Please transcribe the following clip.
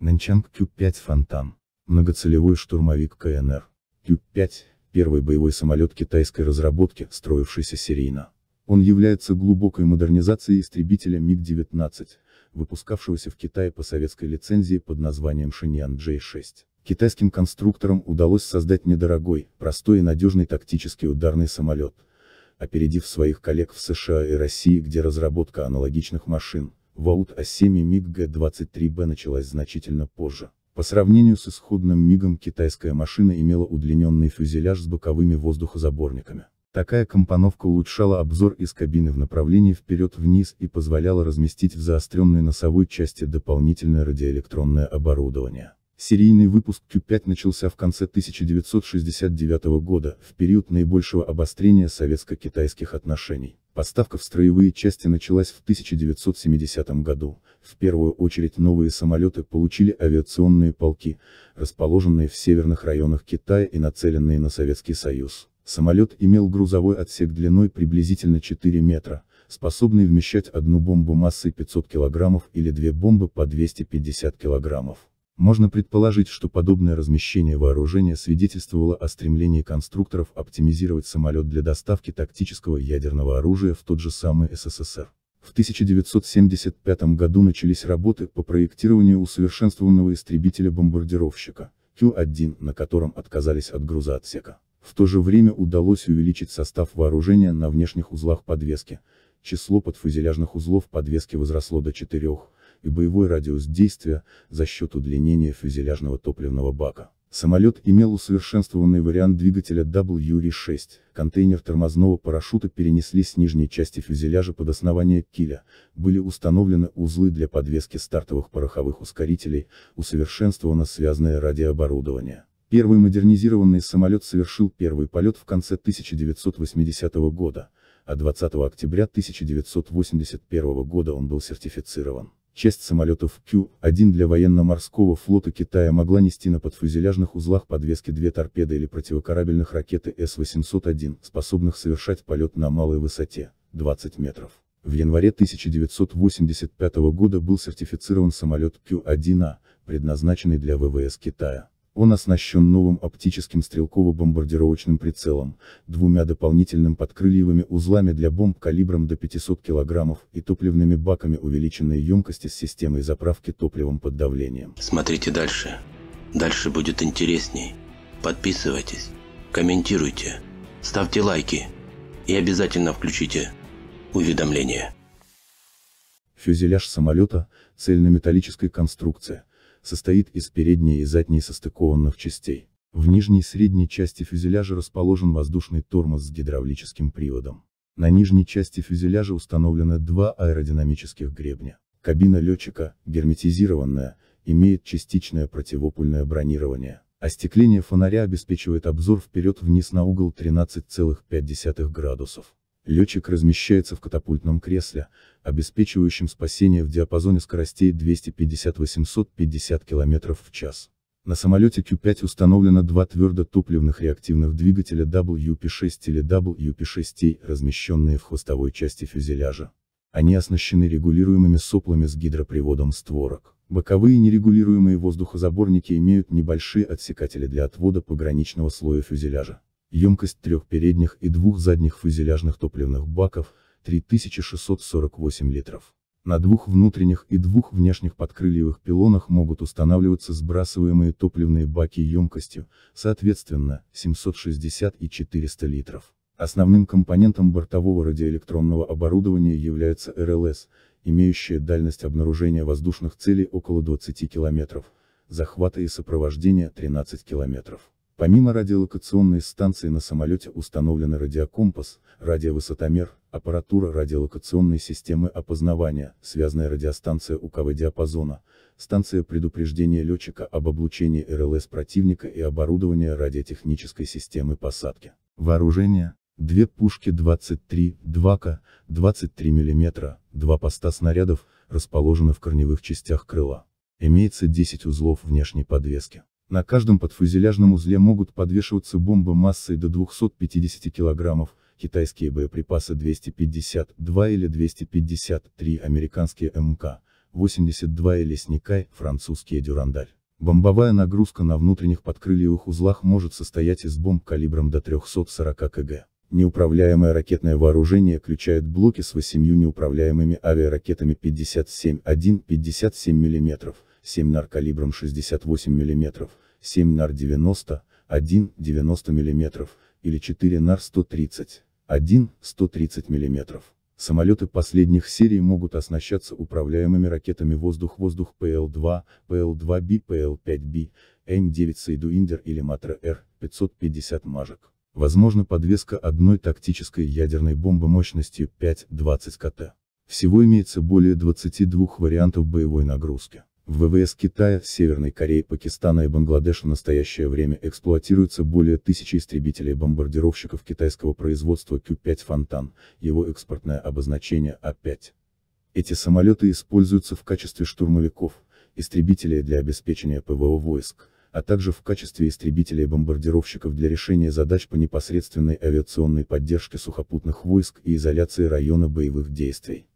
Нанчанг Q-5 Фонтан. Многоцелевой штурмовик КНР. Q-5 – первый боевой самолет китайской разработки, строившийся серийно. Он является глубокой модернизацией истребителя МиГ-19, выпускавшегося в Китае по советской лицензии под названием Шиньян J-6. Китайским конструкторам удалось создать недорогой, простой и надежный тактический ударный самолет, опередив своих коллег в США и России, где разработка аналогичных машин, Ваут А7 и МиГ-Г-23Б началась значительно позже. По сравнению с исходным МиГом китайская машина имела удлиненный фюзеляж с боковыми воздухозаборниками. Такая компоновка улучшала обзор из кабины в направлении вперед-вниз и позволяла разместить в заостренной носовой части дополнительное радиоэлектронное оборудование. Серийный выпуск Q5 начался в конце 1969 года, в период наибольшего обострения советско-китайских отношений. Поставка в строевые части началась в 1970 году, в первую очередь новые самолеты получили авиационные полки, расположенные в северных районах Китая и нацеленные на Советский Союз. Самолет имел грузовой отсек длиной приблизительно 4 метра, способный вмещать одну бомбу массой 500 килограммов или две бомбы по 250 килограммов. Можно предположить, что подобное размещение вооружения свидетельствовало о стремлении конструкторов оптимизировать самолет для доставки тактического ядерного оружия в тот же самый СССР. В 1975 году начались работы по проектированию усовершенствованного истребителя-бомбардировщика Q-1, на котором отказались от грузоотсека. В то же время удалось увеличить состав вооружения на внешних узлах подвески. Число подфюзеляжных узлов подвески возросло до 4, и боевой радиус действия, за счет удлинения фюзеляжного топливного бака. Самолет имел усовершенствованный вариант двигателя w 6 контейнер тормозного парашюта перенесли с нижней части фюзеляжа под основание киля, были установлены узлы для подвески стартовых пороховых ускорителей, усовершенствовано связанное радиооборудование. Первый модернизированный самолет совершил первый полет в конце 1980 года, а 20 октября 1981 года он был сертифицирован. Часть самолетов Q-1 для военно-морского флота Китая могла нести на подфюзеляжных узлах подвески две торпеды или противокорабельных ракеты С-801, способных совершать полет на малой высоте, 20 метров. В январе 1985 года был сертифицирован самолет Q-1А, предназначенный для ВВС Китая. Он оснащен новым оптическим стрелково-бомбардировочным прицелом, двумя дополнительным подкрыльевыми узлами для бомб калибром до 500 кг и топливными баками увеличенной емкости с системой заправки топливом под давлением. Смотрите дальше. Дальше будет интересней. Подписывайтесь, комментируйте, ставьте лайки и обязательно включите уведомления. Фюзеляж самолета – цельнометаллическая конструкция, состоит из передней и задней состыкованных частей. В нижней средней части фюзеляжа расположен воздушный тормоз с гидравлическим приводом. На нижней части фюзеляжа установлено два аэродинамических гребня. Кабина летчика, герметизированная, имеет частичное противопульное бронирование. Остекление фонаря обеспечивает обзор вперед-вниз на угол 13,5 градусов. Летчик размещается в катапультном кресле, обеспечивающем спасение в диапазоне скоростей 250-850 км в час. На самолете Q5 установлено два твердотопливных реактивных двигателя WP6 или WP6T, размещенные в хвостовой части фюзеляжа. Они оснащены регулируемыми соплами с гидроприводом створок. Боковые нерегулируемые воздухозаборники имеют небольшие отсекатели для отвода пограничного слоя фюзеляжа. Емкость трех передних и двух задних фюзеляжных топливных баков – 3648 литров. На двух внутренних и двух внешних подкрыльевых пилонах могут устанавливаться сбрасываемые топливные баки емкостью, соответственно, 760 и 400 литров. Основным компонентом бортового радиоэлектронного оборудования является РЛС, имеющая дальность обнаружения воздушных целей около 20 км, захвата и сопровождения 13 км. Помимо радиолокационной станции на самолете установлены радиокомпас, радиовысотомер, аппаратура радиолокационной системы опознавания, связанная радиостанция УКВ диапазона, станция предупреждения летчика об облучении РЛС противника и оборудование радиотехнической системы посадки. Вооружение. Две пушки 23, 2К, 23 мм, два поста снарядов, расположены в корневых частях крыла. Имеется 10 узлов внешней подвески. На каждом подфюзеляжном узле могут подвешиваться бомбы массой до 250 кг, китайские боеприпасы 252 или 253, американские МК, 82 или Сникай, французские Дюрандаль. Бомбовая нагрузка на внутренних подкрыльевых узлах может состоять из бомб калибром до 340 кг. Неуправляемое ракетное вооружение включает блоки с 8 неуправляемыми авиаракетами 57-1, 57 мм, 7 нар калибром 68 мм, 7 нар 90, 1 90 мм, или 4 нар 130, 1 130 мм. Самолеты последних серий могут оснащаться управляемыми ракетами воздух воздух pl 2 pl 2 b pl 5 b m 9 Сейдуиндер или Матра r 550 Мажик. Возможно подвеска одной тактической ядерной бомбы мощностью 5-20 кт. Всего имеется более 22 вариантов боевой нагрузки. В ВВС Китая, Северной Кореи, Пакистана и Бангладеш в настоящее время эксплуатируется более тысячи истребителей-бомбардировщиков китайского производства Q-5 «Фонтан», его экспортное обозначение А-5. Эти самолеты используются в качестве штурмовиков, истребителей для обеспечения ПВО войск, а также в качестве истребителей-бомбардировщиков для решения задач по непосредственной авиационной поддержке сухопутных войск и изоляции района боевых действий.